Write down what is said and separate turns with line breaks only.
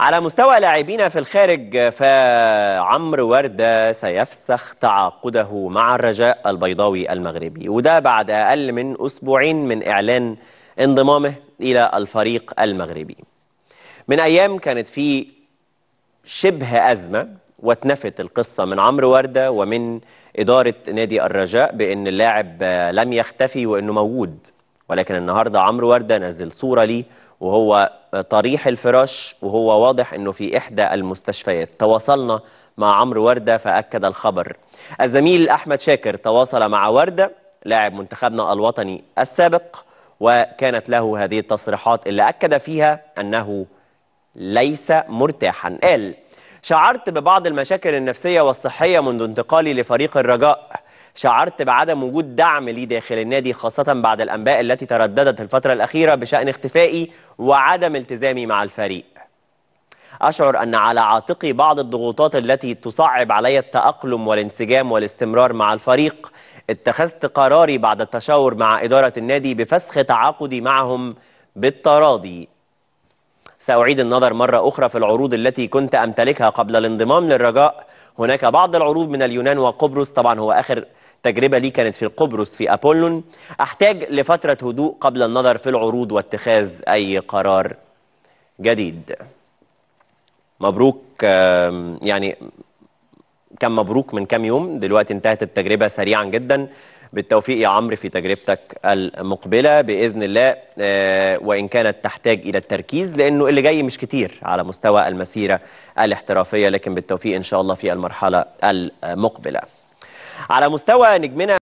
على مستوى لاعبينا في الخارج فعمرو وردة سيفسخ تعاقده مع الرجاء البيضاوي المغربي وده بعد أقل من أسبوعين من إعلان انضمامه إلى الفريق المغربي من أيام كانت في شبه أزمة واتنفت القصة من عمرو وردة ومن إدارة نادي الرجاء بأن اللاعب لم يختفي وأنه موجود ولكن النهارده عمرو ورده نزل صوره ليه وهو طريح الفراش وهو واضح انه في احدى المستشفيات تواصلنا مع عمرو ورده فاكد الخبر الزميل احمد شاكر تواصل مع ورده لاعب منتخبنا الوطني السابق وكانت له هذه التصريحات اللي اكد فيها انه ليس مرتاحا قال شعرت ببعض المشاكل النفسيه والصحيه منذ انتقالي لفريق الرجاء شعرت بعدم وجود دعم لي داخل النادي خاصة بعد الأنباء التي ترددت الفترة الأخيرة بشأن اختفائي وعدم التزامي مع الفريق أشعر أن على عاتقي بعض الضغوطات التي تصعب علي التأقلم والانسجام والاستمرار مع الفريق اتخذت قراري بعد التشاور مع إدارة النادي بفسخ تعاقدي معهم بالتراضي سأعيد النظر مرة أخرى في العروض التي كنت أمتلكها قبل الانضمام للرجاء هناك بعض العروض من اليونان وقبرص طبعا هو آخر تجربة لي كانت في قبرص في أبولون أحتاج لفترة هدوء قبل النظر في العروض واتخاذ أي قرار جديد مبروك يعني كان مبروك من كام يوم دلوقتي انتهت التجربة سريعا جدا بالتوفيق يا عمرو في تجربتك المقبلة بإذن الله آه، وإن كانت تحتاج إلى التركيز لأنه اللي جاي مش كتير على مستوى المسيرة الاحترافية لكن بالتوفيق إن شاء الله في المرحلة المقبلة على مستوى نجمنا